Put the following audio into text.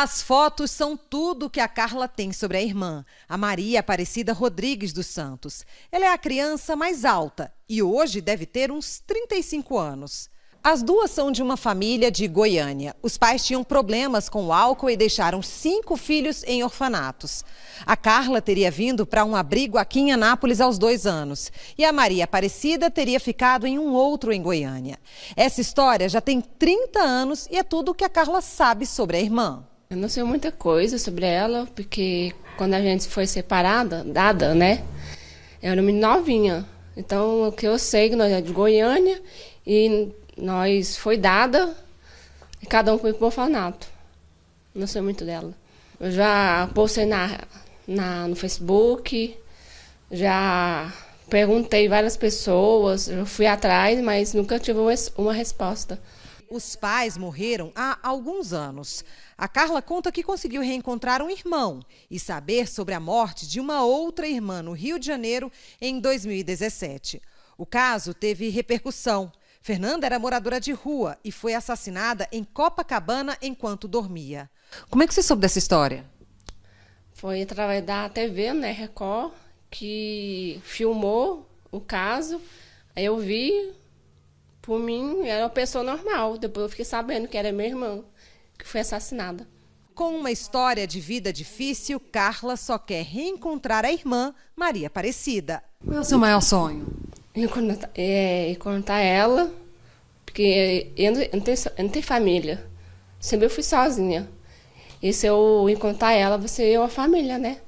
As fotos são tudo que a Carla tem sobre a irmã, a Maria Aparecida Rodrigues dos Santos. Ela é a criança mais alta e hoje deve ter uns 35 anos. As duas são de uma família de Goiânia. Os pais tinham problemas com o álcool e deixaram cinco filhos em orfanatos. A Carla teria vindo para um abrigo aqui em Anápolis aos dois anos. E a Maria Aparecida teria ficado em um outro em Goiânia. Essa história já tem 30 anos e é tudo o que a Carla sabe sobre a irmã. Eu não sei muita coisa sobre ela, porque quando a gente foi separada, dada, né? Eu era uma novinha. Então, o que eu sei é que nós é de Goiânia e nós foi dada, e cada um foi para o orfanato. Não sei muito dela. Eu já postei na, na, no Facebook, já perguntei várias pessoas, eu fui atrás, mas nunca tive uma, uma resposta. Os pais morreram há alguns anos. A Carla conta que conseguiu reencontrar um irmão e saber sobre a morte de uma outra irmã no Rio de Janeiro em 2017. O caso teve repercussão. Fernanda era moradora de rua e foi assassinada em Copacabana enquanto dormia. Como é que você soube dessa história? Foi através da TV, né, Record, que filmou o caso. Aí eu vi, por mim, era uma pessoa normal. Depois eu fiquei sabendo que era minha irmã que foi assassinada. Com uma história de vida difícil, Carla só quer reencontrar a irmã, Maria Aparecida. Qual é o seu maior sonho? Encontrar, é, encontrar ela, porque eu não, eu, não tenho, eu não, tenho, família. Sempre eu fui sozinha. E se eu encontrar ela, você é uma família, né?